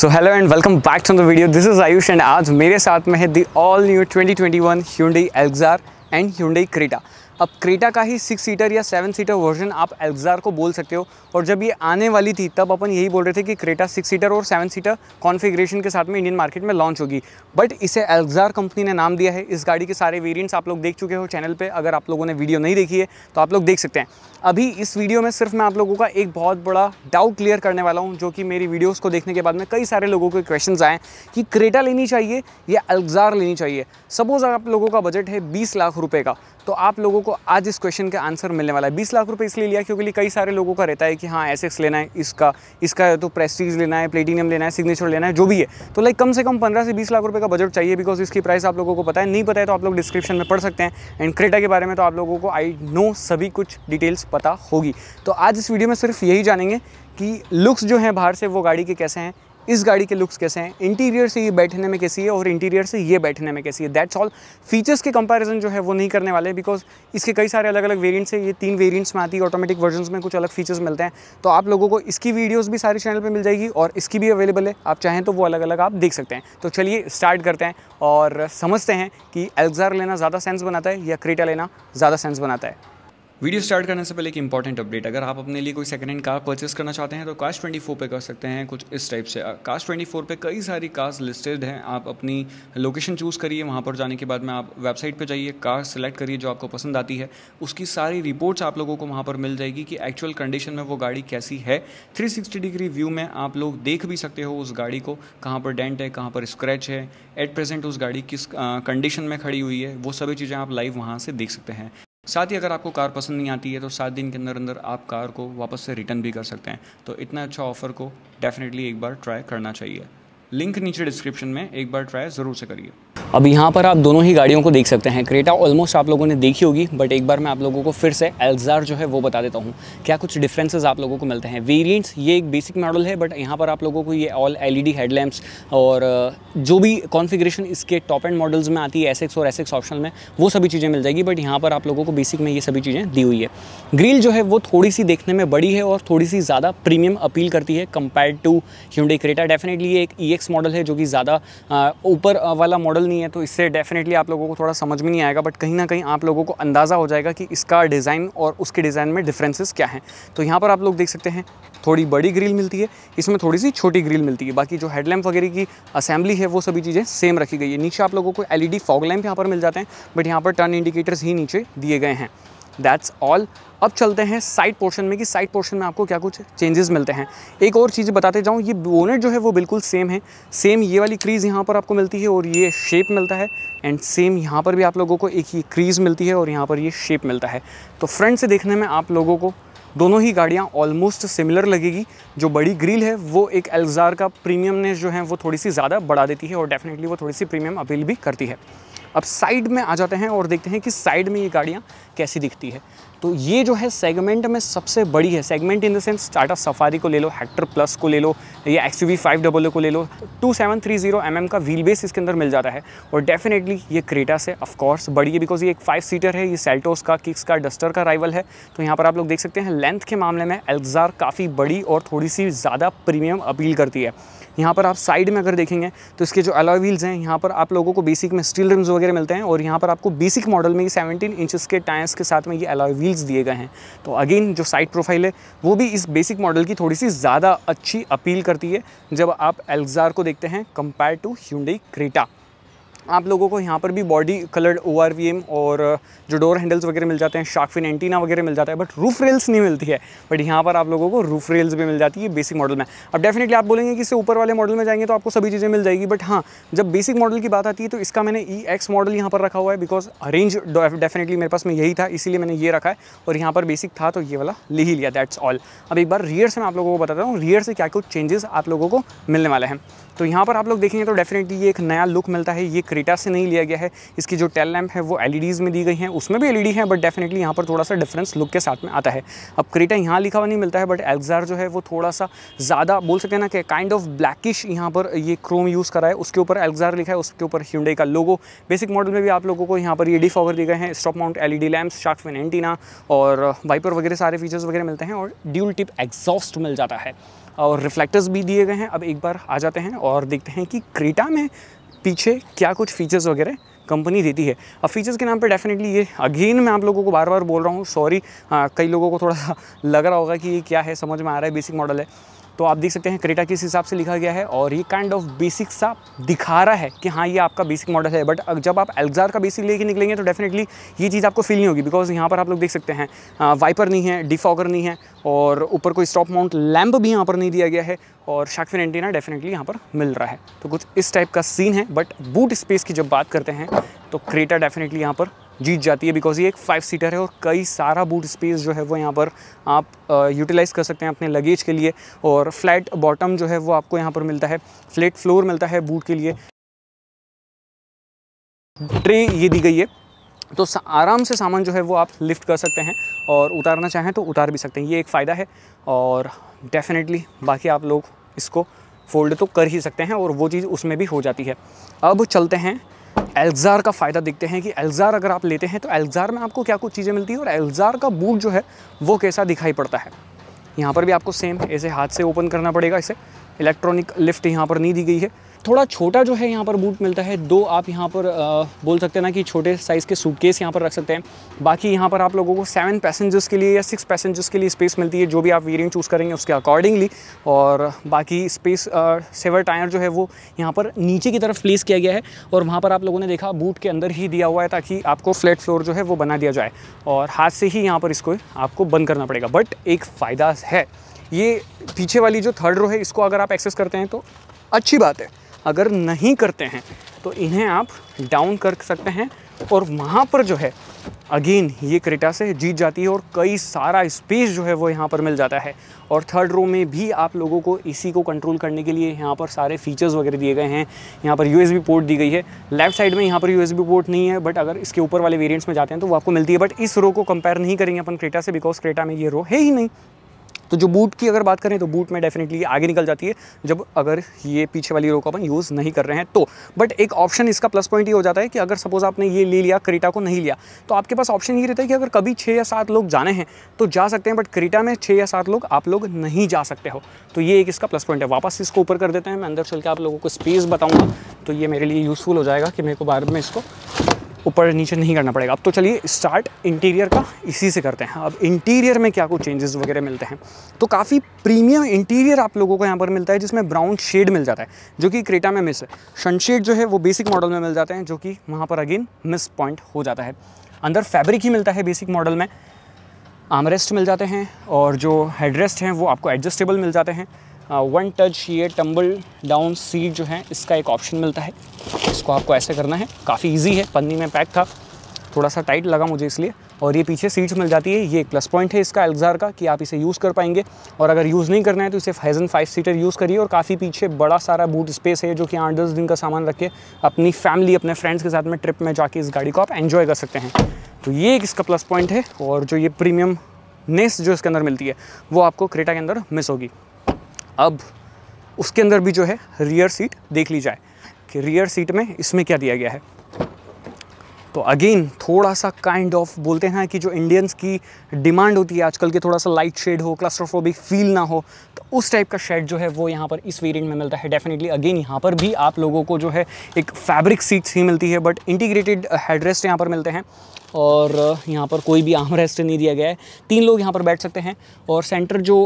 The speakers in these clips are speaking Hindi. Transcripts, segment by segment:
so hello and welcome back to the video this is Ayush and आज मेरे साथ में है the all new 2021 twenty twenty one Hyundai Alcazar and Hyundai Creta अब क्रेटा का ही सिक्स सीटर या सेवन सीटर वर्जन आप एल्जार को बोल सकते हो और जब ये आने वाली थी तब अपन यही बोल रहे थे कि क्रेटा सिक्स सीटर और सेवन सीटर कॉन्फ़िगरेशन के साथ में इंडियन मार्केट में लॉन्च होगी बट इसे एल्जार कंपनी ने नाम दिया है इस गाड़ी के सारे वेरियंट्स आप लोग देख चुके हो चैनल पर अगर आप लोगों ने वीडियो नहीं देखी है तो आप लोग देख सकते हैं अभी इस वीडियो में सिर्फ मैं आप लोगों का एक बहुत बड़ा डाउट क्लियर करने वाला हूँ जो कि मेरी वीडियोज़ को देखने के बाद में कई सारे लोगों के क्वेश्चन आए कि क्रेटा लेनी चाहिए या एल्जार लेनी चाहिए सपोज़ आप लोगों का बजट है बीस लाख रुपये का तो आप लोगों को आज इस क्वेश्चन का आंसर मिलने वाला है बीस लाख रुपये इसलिए लिया क्योंकि कई सारे लोगों का रहता है कि हाँ एस लेना है इसका इसका तो प्रेस्टीज लेना है प्लेटिनियम लेना है सिग्नेचर लेना है जो भी है तो लाइक कम से कम पंद्रह से बीस लाख रुपये का बजट चाहिए बिकॉज इसकी प्राइस आप लोगों को पता है नहीं पता है तो आप लोग डिस्क्रिप्शन में पढ़ सकते हैं एंड क्रेटा के बारे में तो आप लोगों को आई नो सभी कुछ डिटेल्स पता होगी तो आज इस वीडियो में सिर्फ यही जानेंगे कि लुक्स जो हैं बाहर से वो गाड़ी के कैसे हैं इस गाड़ी के लुक्स कैसे हैं इंटीरियर से ये बैठने में कैसी है और इंटीरियर से ये बैठने में कैसी है दैट्स ऑल फीचर्स के कंपैरिजन जो है वो नहीं करने वाले बिकॉज इसके कई सारे अलग अलग वेरिएंट्स हैं ये तीन वेरिएंट्स में आती है ऑटोमेटिक वर्जन में कुछ अलग फीचर्स मिलते हैं तो आप लोगों को इसकी वीडियोज़ भी सारे चैनल पर मिल जाएगी और इसकी भी अवेलेबल है आप चाहें तो वो अलग अलग आप देख सकते हैं तो चलिए स्टार्ट करते हैं और समझते हैं कि एल्जार लेना ज़्यादा सेंस बनाता है या क्रेटा लेना ज़्यादा सेंस बनाता है वीडियो स्टार्ट करने से पहले एक इंपॉर्टेंट अपडेट अगर आप अपने लिए कोई सेकंड हैंड कार परचेस करना चाहते हैं तो कास्ट ट्वेंटी फोर पर कर सकते हैं कुछ इस टाइप से कास्ट ट्वेंटी फोर पर कई सारी कार्स लिस्टेड हैं आप अपनी लोकेशन चूज़ करिए वहाँ पर जाने के बाद में आप वेबसाइट पर जाइए कार सेलेक्ट करिए जो आपको पसंद आती है उसकी सारी रिपोर्ट्स आप लोगों को वहाँ पर मिल जाएगी कि एक्चुअल कंडीशन में वो गाड़ी कैसी है थ्री सिक्सटी डिग्री व्यू में आप लोग देख भी सकते हो उस गाड़ी को कहाँ पर डेंट है कहाँ पर स्क्रैच है एट प्रेजेंट उस गाड़ी किस कंडीशन में खड़ी हुई है वो सभी चीज़ें आप लाइव वहाँ से देख सकते हैं साथ ही अगर आपको कार पसंद नहीं आती है तो सात दिन के अंदर अंदर आप कार को वापस से रिटर्न भी कर सकते हैं तो इतना अच्छा ऑफर को डेफिनेटली एक बार ट्राई करना चाहिए लिंक नीचे डिस्क्रिप्शन में एक बार ट्राई ज़रूर से करिए अब यहाँ पर आप दोनों ही गाड़ियों को देख सकते हैं क्रेटा ऑलमोस्ट आप लोगों ने देखी होगी बट एक बार मैं आप लोगों को फिर से एल्जार जो है वो बता देता हूँ क्या कुछ डिफरेंसेस आप लोगों को मिलते हैं वेरिएंट्स ये एक बेसिक मॉडल है बट यहाँ पर आप लोगों को ये ऑल एलईडी हेडलैम्प्स और uh, जो भी कॉन्फिग्रेशन इसके टॉप एंड मॉडल्स में आती है एस और एस ऑप्शन में वो सभी चीज़ें मिल जाएगी बट यहाँ पर आप लोगों को बेसिक में ये सभी चीज़ें दी हुई है ग्रिल जो है वो थोड़ी सी देखने में बड़ी है और थोड़ी सी ज़्यादा प्रीमियम अपील करती है compare to Hyundai Creta definitely एक ई मॉडल है जो कि ज़्यादा uh, ऊपर uh, वाला मॉडल पॉसिबल नहीं है तो इससे डेफिनेटली आप लोगों को थोड़ा समझ में नहीं आएगा बट कहीं ना कहीं आप लोगों को अंदाज़ा हो जाएगा कि इसका डिज़ाइन और उसके डिज़ाइन में डिफ्रेंसेस क्या हैं तो यहाँ पर आप लोग देख सकते हैं थोड़ी बड़ी ग्रिल मिलती है इसमें थोड़ी सी छोटी ग्रिल मिलती है बाकी जो हेडलैम्प वगैरह की असेंबली है वो सभी चीज़ें सेम रखी गई है नीचे आप लोगों को एल ई फॉग लैम्प यहाँ पर मिल जाते हैं बट यहाँ पर टर्न इंडिकेटर्स ही नीचे दिए गए हैं दैट्स ऑल अब चलते हैं साइड पोर्शन में कि साइड पोर्शन में आपको क्या कुछ चेंजेस मिलते हैं एक और चीज़ बताते जाऊँ ये बोनेट जो है वो बिल्कुल सेम है सेम ये वाली क्रीज़ यहाँ पर आपको मिलती है और ये शेप मिलता है एंड सेम यहाँ पर भी आप लोगों को एक ही क्रीज़ मिलती है और यहाँ पर ये शेप मिलता है तो फ्रंट से देखने में आप लोगों को दोनों ही गाड़ियाँ ऑलमोस्ट सिमिलर लगेगी जो बड़ी ग्रिल है वो एक एल्जार का प्रीमियमनेस जो है वो थोड़ी सी ज़्यादा बढ़ा देती है और डेफिनेटली वो थोड़ी सी प्रीमियम अपील भी करती है अब साइड में आ जाते हैं और देखते हैं कि साइड में ये गाड़ियाँ कैसी दिखती है तो ये जो है सेगमेंट में सबसे बड़ी है segment in the sense Tata Safari को ले लो हैक्टर प्लस को ले लो या एक्स वी फाइव डबल को ले लो two seven three zero M M का व्हील बेस इसके अंदर मिल जाता है और डेफिनेटली ये क्रेटा से ऑफकोर्स बड़ी है बिकॉज ये एक फाइव सीटर है ये सेल्टोस का किक्स का डस्टर का राइवल है तो यहाँ पर आप लोग देख सकते हैं लेंथ के मामले में एल्जार काफ़ी बड़ी और थोड़ी सी ज़्यादा प्रीमियम अपील करती है यहाँ पर आप साइड में अगर देखेंगे तो इसके जो अलॉय व्हील्स हैं यहाँ पर आप लोगों को बेसिक में स्टील रिम्स वगैरह मिलते हैं और यहाँ पर आपको बेसिक मॉडल में ये सेवनटीन इंचज़ के टायर्स के साथ में ये अलॉय व्हील्स दिए गए हैं तो अगेन जो साइड प्रोफाइल है वो भी इस बेसिक मॉडल की थोड़ी सी ज़्यादा अच्छी अपील करती है जब आप एल्जार को देखते हैं कंपेयर टू ह्यूडी क्रेटा आप लोगों को यहाँ पर भी बॉडी कलर्ड ओ और uh, जो डोर हैंडल्स वगैरह मिल जाते हैं शार्कफिन एंटीना वगैरह मिल जाता है बट रूफ रेल्स नहीं मिलती है बट यहाँ पर आप लोगों को रूफ रेल्स भी मिल जाती है बेसिक मॉडल में अब डेफिनेटली आप बोलेंगे कि इससे ऊपर वाले मॉडल में जाएंगे तो आपको सभी चीज़ें मिल जाएगी बट हाँ जब बेसिक मॉडल की बात आती है तो इसका मैंने ई एक्स मॉडल यहाँ पर रखा हुआ है बिकॉज रेंज डेफिनेटली मेरे पास में यही था इसीलिए मैंने ये रखा है और यहाँ पर बेसिक था तो ये वाला ले ही लिया दैट्स ऑल अब एक बार रियर से मैं आप लोगों को बताता हूँ रियर से क्या कुछ चेंजेस आप लोगों को मिलने वाले हैं तो यहाँ पर आप लोग देखेंगे तो डेफिनेटली ये एक नया लुक मिलता है ये क्रीटा से नहीं लिया गया है इसकी जो टेल लैम्प है वो एल में दी गई हैं उसमें भी एल है बट डेफिनेटली यहाँ पर थोड़ा सा डिफरेंस लुक के साथ में आता है अब क्रीटा यहाँ लिखा हुआ नहीं मिलता है बट एल्जार जो है वो थोड़ा सा ज़्यादा बोल सकते हैं ना कि काइंड ऑफ ब्लैकिश यहाँ पर ये क्रोम यूज़ करा है उसके ऊपर एल्जार लिखा है उसके ऊपर ह्यूडे का लोगो बेसिक मॉडल में भी आप लोगों को यहाँ पर ये डी फॉवर दिए गए हैं stop mount L E lamp shark antenna और वाइपर वगैरह सारे फीचर्स वगैरह मिलते हैं और ड्यूल टिप एग्जॉस्ट मिल जाता है और रिफ्लेक्टर्स भी दिए गए हैं अब एक बार आ जाते हैं और देखते हैं कि क्रीटा में पीछे क्या कुछ फीचर्स वगैरह कंपनी देती है अब फीचर्स के नाम पे डेफिनेटली ये अगेन मैं आप लोगों को बार बार बोल रहा हूँ सॉरी हाँ, कई लोगों को थोड़ा सा लग रहा होगा कि ये क्या है समझ में आ रहा है बेसिक मॉडल है तो आप देख सकते हैं क्रेटा किस हिसाब से लिखा गया है और ये काइंड ऑफ बेसिक सा दिखा रहा है कि हाँ ये आपका बेसिक मॉडल है बट जब आप एल्जार का बेसिक लेके निकलेंगे तो डेफिनेटली ये चीज़ आपको फील नहीं होगी बिकॉज यहाँ पर आप लोग देख सकते हैं वाइपर नहीं है डिफॉगर नहीं है और ऊपर कोई स्टॉप माउंट लैम्प भी यहाँ पर नहीं दिया गया है और शाकफिन एंटीना डेफिनेटली यहाँ पर मिल रहा है तो कुछ इस टाइप का सीन है बट बूट स्पेस की जब बात करते हैं तो क्रेटा डेफिनेटली यहाँ पर जीत जाती है बिकॉज ये एक फाइव सीटर है और कई सारा बूट स्पेस जो है वो यहाँ पर आप यूटिलाइज़ कर सकते हैं अपने लगेज के लिए और फ्लैट बॉटम जो है वो आपको यहाँ पर मिलता है फ्लैट फ्लोर मिलता है बूट के लिए ट्रे ये दी गई है तो आराम से सामान जो है वो आप लिफ्ट कर सकते हैं और उतारना चाहें तो उतार भी सकते हैं ये एक फ़ायदा है और डेफिनेटली बाकी आप लोग इसको फोल्ड तो कर ही सकते हैं और वो चीज़ उसमें भी हो जाती है अब चलते हैं एल्ज़ार का फ़ायदा देखते हैं कि एल्ज़ार अगर आप लेते हैं तो एल्ज़ार में आपको क्या कुछ चीज़ें मिलती हैं और एल्ज़ार का बूट जो है वो कैसा दिखाई पड़ता है यहाँ पर भी आपको सेम ऐसे हाथ से ओपन करना पड़ेगा इसे इलेक्ट्रॉनिक लिफ्ट यहाँ पर नहीं दी गई है थोड़ा छोटा जो है यहाँ पर बूट मिलता है दो आप यहाँ पर आ, बोल सकते हैं ना कि छोटे साइज़ के सूटकेस यहाँ पर रख सकते हैं बाकी यहाँ पर आप लोगों को सेवन पैसेंजर्स के लिए या सिक्स पैसेंजर्स के लिए स्पेस मिलती है जो भी आप वेरियंट चूज़ करेंगे उसके अकॉर्डिंगली और बाकी स्पेस सेवर टायर जो है वो यहाँ पर नीचे की तरफ प्लेस किया गया है और वहाँ पर आप लोगों ने देखा बूट के अंदर ही दिया हुआ है ताकि आपको फ्लैट फ्लोर जो है वो बना दिया जाए और हाथ से ही यहाँ पर इसको आपको बंद करना पड़ेगा बट एक फ़ायदा है ये पीछे वाली जो थर्ड रो है इसको अगर आप एक्सेस करते हैं तो अच्छी बात है अगर नहीं करते हैं तो इन्हें आप डाउन कर सकते हैं और वहाँ पर जो है अगेन ये क्रेटा से जीत जाती है और कई सारा स्पेस जो है वो यहाँ पर मिल जाता है और थर्ड रो में भी आप लोगों को इसी को कंट्रोल करने के लिए यहाँ पर सारे फीचर्स वगैरह दिए गए हैं यहाँ पर यू पोर्ट दी गई है लेफ्ट साइड में यहाँ पर यू पोर्ट नहीं है बट अगर इसके ऊपर वाले वेरियंट्स में जाते हैं तो वो आपको मिलती है बट इस रो को कंपेयर नहीं करेंगे अपन क्रेटा से बिकॉज क्रेटा में ये रो है ही नहीं तो जो बूट की अगर बात करें तो बूट में डेफिनेटली आगे निकल जाती है जब अगर ये पीछे वाली रो को अपन यूज़ नहीं कर रहे हैं तो बट एक ऑप्शन इसका प्लस पॉइंट ये हो जाता है कि अगर सपोज़ आपने ये ले लिया क्रीटा को नहीं लिया तो आपके पास ऑप्शन ये रहता है कि अगर कभी छः या सात लोग जाने हैं तो जा सकते हैं बट क्रीटा में छः या सात लोग आप लोग नहीं जा सकते हो तो ये एक इसका प्लस पॉइंट है वापस इसको ऊपर कर देते हैं मैं अंदर चल के आप लोगों को स्पेस बताऊँगा तो ये मेरे लिए यूज़फुल हो जाएगा कि मेरे को बाद में इसको ऊपर नीचे नहीं करना पड़ेगा अब तो चलिए स्टार्ट इंटीरियर का इसी से करते हैं अब इंटीरियर में क्या कुछ चेंजेस वगैरह मिलते हैं तो काफ़ी प्रीमियम इंटीरियर आप लोगों को यहाँ पर मिलता है जिसमें ब्राउन शेड मिल जाता है जो कि क्रेटा में मिस है सनशेड जो है वो बेसिक मॉडल में मिल जाते हैं जो कि वहाँ पर अगेन मिस पॉइंट हो जाता है अंदर फैब्रिक ही मिलता है बेसिक मॉडल में आमरेस्ट मिल जाते हैं और जो हेडरेस्ट हैं वो आपको एडजस्टेबल मिल जाते हैं वन टच ये टम्बल डाउन सीट जो है इसका एक ऑप्शन मिलता है इसको आपको ऐसे करना है काफ़ी ईजी है पन्नी में पैक था थोड़ा सा टाइट लगा मुझे इसलिए और ये पीछे सीट्स मिल जाती है ये एक प्लस पॉइंट है इसका एल्जार का कि आप इसे यूज़ कर पाएंगे और अगर यूज़ नहीं करना है तो इसे फैज़न फाइव सीटर यूज़ करिए और काफ़ी पीछे बड़ा सारा बूट स्पेस है जो कि आठ दस दिन का सामान रख के अपनी फैमिली अपने फ्रेंड्स के साथ में ट्रिप में जाके इस गाड़ी को आप एन्जॉय कर सकते हैं तो ये एक इसका प्लस पॉइंट है और जो ये प्रीमियम नेस जो इसके अंदर मिलती है वो आपको क्रेटा के अंदर मिस होगी अब उसके अंदर भी जो है रियर सीट देख ली जाए कि रियर सीट में इसमें क्या दिया गया है तो अगेन थोड़ा सा काइंड kind ऑफ of, बोलते हैं कि जो इंडियंस की डिमांड होती है आजकल के थोड़ा सा लाइट शेड हो क्लस्ट्रोफोबिक फील ना हो तो उस टाइप का शेड जो है वो यहाँ पर इस वेरिएंट में मिलता है डेफिनेटली अगेन यहाँ पर भी आप लोगों को जो है एक फैब्रिक सीट्स ही मिलती है बट इंटीग्रेटेड हेडरेस्ट यहाँ पर मिलते हैं और यहाँ पर कोई भी आम रेस्ट नहीं दिया गया है तीन लोग यहाँ पर बैठ सकते हैं और सेंटर जो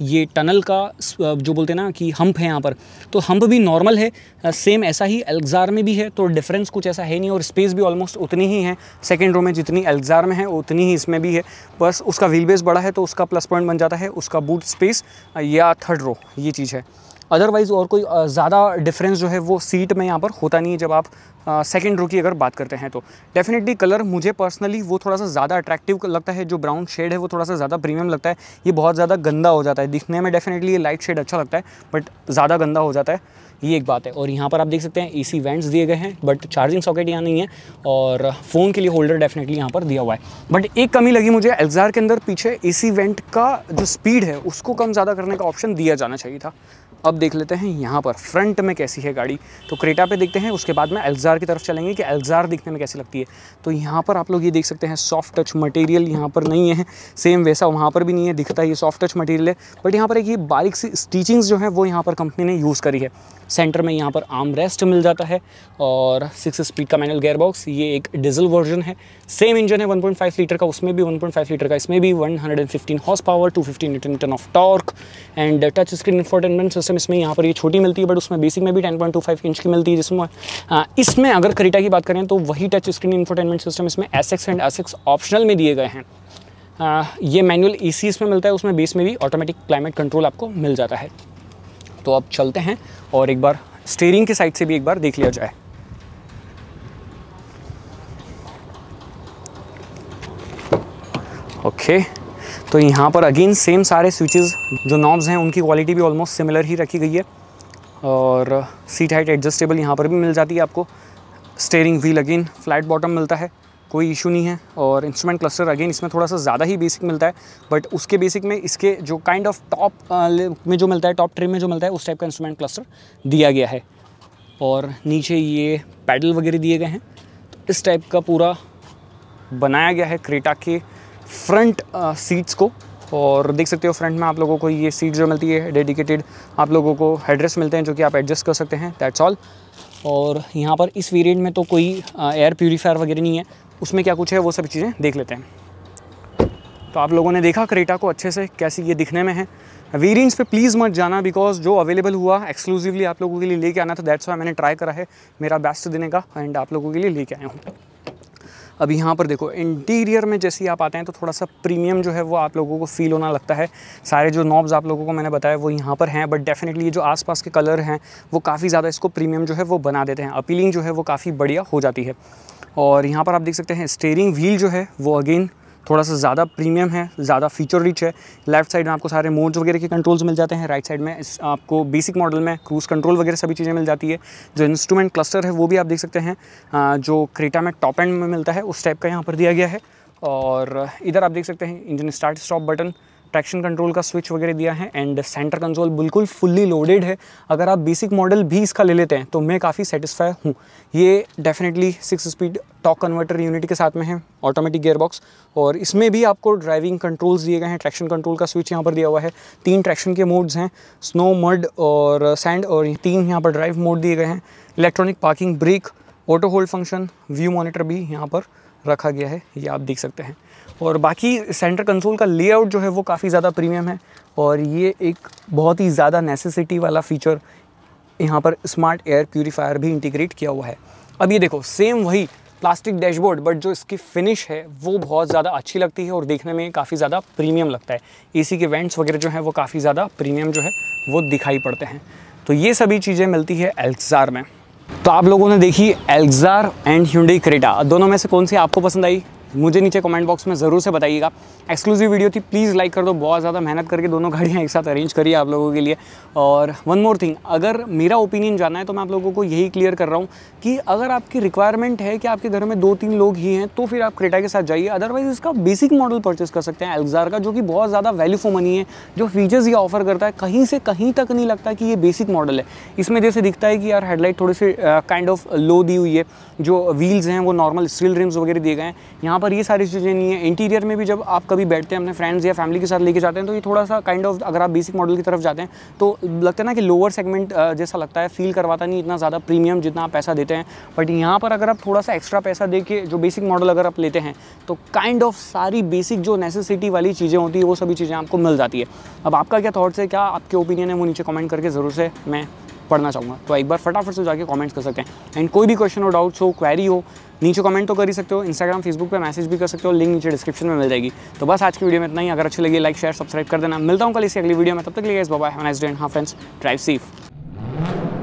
ये टनल का जो बोलते हैं ना कि हम्प है यहाँ पर तो हम्प भी नॉर्मल है सेम ऐसा ही एल्जार में भी है तो डिफरेंस कुछ ऐसा है नहीं और स्पेस भी ऑलमोस्ट उतनी ही है सेकेंड रो में जितनी एल्जार में है उतनी ही इसमें भी है बस उसका व्हील बेस बड़ा है तो उसका प्लस पॉइंट बन जाता है उसका बूट स्पेस या थर्ड रो ये चीज़ है अदरवाइज़ और कोई ज़्यादा डिफरेंस जो है वो सीट में यहाँ पर होता नहीं है जब आप सेकेंड रो की अगर बात करते हैं तो डेफिनेटली कलर मुझे पर्सनली वो थोड़ा सा ज़्यादा अट्रैक्टिव लगता है जो ब्राउन शेड है वो थोड़ा सा ज़्यादा प्रीमियम लगता है ये बहुत ज़्यादा गंदा हो जाता है दिखने में डेफिनेटली ये लाइट शेड अच्छा लगता है बट ज़्यादा गंदा हो जाता है ये एक बात है और यहाँ पर आप देख सकते हैं ए सी वेंट्स दिए गए हैं बट चार्जिंग सॉकेट यहाँ नहीं है और फ़ोन के लिए होल्डर डेफिनेटली यहाँ पर दिया हुआ है बट एक कमी लगी मुझे एल्जार के अंदर पीछे ए सी वेंट का जो स्पीड है उसको कम ज़्यादा करने का ऑप्शन दिया जाना चाहिए था अब देख लेते हैं यहाँ पर फ्रंट में कैसी है गाड़ी तो क्रेटा पे देखते हैं उसके बाद में एल्जार की तरफ चलेंगे कि एल्जार दिखने में कैसी लगती है तो यहाँ पर आप लोग ये देख सकते हैं सॉफ्ट टच मटेरियल यहाँ पर नहीं है सेम वैसा वहाँ पर भी नहीं है दिखता ये सॉफ्ट टच मटेरियल है बट यहाँ पर एक ये बारीक सी स्टीचिंग्स जो है वो यहाँ पर कंपनी ने यूज़ करी है सेंटर में यहाँ पर आर्म रेस्ट मिल जाता है और सिक्स स्पीड का मैनुअल गेयर बॉक्स ये एक डीजल वर्जन है सेम इंजन है 1.5 लीटर का उसमें भी 1.5 लीटर का इसमें भी 115 horse power two newton ton of torque and touch screen infotainment system इसमें यहाँ पर ये छोटी मिलती है बट उसमें बेसिक में भी 10.25 इंच की मिलती है जिसमें हाँ, इसमें अगर करीटा की बात करें तो वही टच स्क्रीन इंफोटेनमेंट सिस्टम इसमें एस एंड एस ऑप्शनल में दिए गए हैं आ, हाँ, ये मैनुअल ए e इसमें मिलता है उसमें बेस में भी ऑटोमेटिक क्लाइमेट कंट्रोल आपको मिल जाता है तो अब चलते हैं और एक बार स्टेयरिंग के साइड से भी एक बार देख लिया जाए ओके तो यहाँ पर अगेन सेम सारे स्विचेस जो नॉब्स हैं उनकी क्वालिटी भी ऑलमोस्ट सिमिलर ही रखी गई है और सीट हाइट एडजस्टेबल यहाँ पर भी मिल जाती है आपको steering wheel again flat bottom मिलता है कोई इशू नहीं है और इंस्ट्रूमेंट क्लस्टर अगेन इसमें थोड़ा सा ज़्यादा ही बेसिक मिलता है बट उसके बेसिक में इसके जो काइंड ऑफ टॉप में जो मिलता है टॉप ट्रिम में जो मिलता है उस टाइप का इंस्ट्रूमेंट क्लस्टर दिया गया है और नीचे ये पैडल वगैरह दिए गए हैं तो इस टाइप का पूरा बनाया गया है क्रेटा के फ्रंट सीट्स को और देख सकते हो फ्रंट में आप लोगों को ये सीट जो मिलती है डेडिकेटेड आप लोगों को एड्रेस मिलते हैं जो कि आप एडजस्ट कर सकते हैं दैट्स ऑल और यहाँ पर इस वेरिएंट में तो कोई एयर प्योरीफायर वगैरह नहीं है उसमें क्या कुछ है वो सभी चीज़ें देख लेते हैं तो आप लोगों ने देखा क्रेटा को अच्छे से कैसे ये दिखने में है वेरियंट्स पे प्लीज़ मत जाना बिकॉज जो अवेलेबल हुआ एक्सक्लूसिवली आप लोगों के लिए लेके आना था दैट्स वाई मैंने ट्राई करा है मेरा बेस्ट देने का एंड आप लोगों के लिए लेके आया हूँ अब यहाँ पर देखो इंटीरियर में जैसे ही आप आते हैं तो थोड़ा सा प्रीमियम जो है वो आप लोगों को फील होना लगता है सारे जो नॉब्स आप लोगों को मैंने बताया वो यहाँ पर हैं बट डेफिनेटली जो आसपास के कलर हैं वो काफ़ी ज़्यादा इसको प्रीमियम जो है वो बना देते हैं अपीलिंग जो है वो काफ़ी बढ़िया हो जाती है और यहाँ पर आप देख सकते हैं स्टेयरिंग व्हील जो है वो अगेन थोड़ा सा ज़्यादा प्रीमियम है ज़्यादा फीचर रिच है लेफ्ट साइड में आपको सारे मोड्स वगैरह के कंट्रोल्स मिल जाते हैं राइट साइड में आपको बेसिक मॉडल में क्रूज़ कंट्रोल वगैरह सभी चीज़ें मिल जाती है जो इंस्ट्रूमेंट क्लस्टर है वो भी आप देख सकते हैं जो क्रेटा में टॉप एंड में मिलता है उस टाइप का यहाँ पर दिया गया है और इधर आप देख सकते हैं engine start stop button traction control का स्विच वगैरह दिया है एंड सेंटर कंसोल बिल्कुल फुल्ली लोडेड है अगर आप बेसिक मॉडल भी इसका ले लेते हैं तो मैं काफ़ी सेटिस्फाई हूँ ये definitely six speed torque converter unit के साथ में है ऑटोमेटिक गेयरबॉक्स बॉक्स और इसमें भी आपको ड्राइविंग कंट्रोल्स दिए गए हैं ट्रैक्शन कंट्रोल का स्विच यहाँ पर दिया हुआ है तीन ट्रैक्शन के मोड्स हैं स्नो मड और सैंड और तीन यहाँ पर ड्राइव मोड दिए गए हैं electronic parking brake auto hold function view monitor भी यहाँ पर रखा गया है ये आप देख सकते हैं और बाकी सेंटर कंसोल का लेआउट जो है वो काफ़ी ज़्यादा प्रीमियम है और ये एक बहुत ही ज़्यादा नेसेसिटी वाला फ़ीचर यहाँ पर स्मार्ट एयर प्योरीफायर भी इंटीग्रेट किया हुआ है अब ये देखो सेम वही प्लास्टिक डैशबोर्ड बट जो इसकी फिनिश है वो बहुत ज़्यादा अच्छी लगती है और देखने में काफ़ी ज़्यादा प्रीमियम लगता है एसी के वेंट्स वगैरह जो हैं वो काफ़ी ज़्यादा प्रीमियम जो है वो दिखाई पड़ते हैं तो ये सभी चीज़ें मिलती है एल्सार में तो आप लोगों ने देखी एल्जार एंड ह्यूडी क्रेटा दोनों में से कौन सी आपको पसंद आई मुझे नीचे कमेंट बॉक्स में ज़रूर से बताइएगा एक्सक्लूसिव वीडियो थी प्लीज़ लाइक कर दो बहुत ज़्यादा मेहनत करके दोनों गाड़ियाँ एक साथ अरेंज करिए आप लोगों के लिए और वन मोर थिंग अगर मेरा ओपिनियन जानना है तो मैं आप लोगों को यही क्लियर कर रहा हूँ कि अगर आपकी रिक्वायरमेंट है कि आपके घर में दो तीन लोग ही हैं तो फिर आप क्रेटा के साथ जाइए अदरवाइज़ इसका बेसिक मॉडल परचेस कर सकते हैं एल्जार का जो कि बहुत ज़्यादा वैल्यू फॉर मनी है जो फीचर्स ये ऑफर करता है कहीं से कहीं तक नहीं लगता कि ये बेसिक मॉडल है इसमें जैसे दिखता है कि यार हेडलाइट थोड़ी सी काइंड ऑफ लो दी हुई है जो व्हील्स हैं वो नॉर्मल स्टील रिम्स वगैरह दिए गए हैं यहाँ यहाँ पर ये सारी चीज़ें नहीं है इंटीरियर में भी जब आप कभी बैठते हैं अपने फ्रेंड्स या फैमिली के साथ लेके जाते हैं तो ये थोड़ा सा काइंड kind ऑफ of, अगर आप बेसिक मॉडल की तरफ जाते हैं तो लगता है ना कि लोअर सेगमेंट जैसा लगता है फील करवाता नहीं इतना ज़्यादा प्रीमियम जितना आप पैसा देते हैं बट यहाँ पर अगर आप थोड़ा सा एक्स्ट्रा पैसा दे के जो बेसिक मॉडल अगर आप लेते हैं तो काइंड kind ऑफ of सारी बेसिक जो नेसेसिटी वाली चीज़ें होती है वो सभी चीज़ें आपको मिल जाती है अब आपका क्या थाट्स है क्या आपके ओपिनियन है वो नीचे कमेंट करके ज़रूर से मैं पढ़ना चाहूँगा तो एक बार फटाफट से जाके कमेंट्स कर सकते हैं एंड कोई भी क्वेश्चन हो डाउट्स हो क्वेरी हो नीचे कमेंट तो कर ही सकते हो इंस्टाग्राम फेसबुक पे मैसेज भी कर सकते हो लिंक नीचे डिस्क्रिप्शन में मिल जाएगी तो बस आज की वीडियो में इतना ही अगर अच्छी लगी लाइक शेयर सब्सक्राइब कर देना मिलता हूँ कल इसी अगली वीडियो में तब तक लिए बाय हैव हाँ फ्रेंड्स ड्राइव सेफ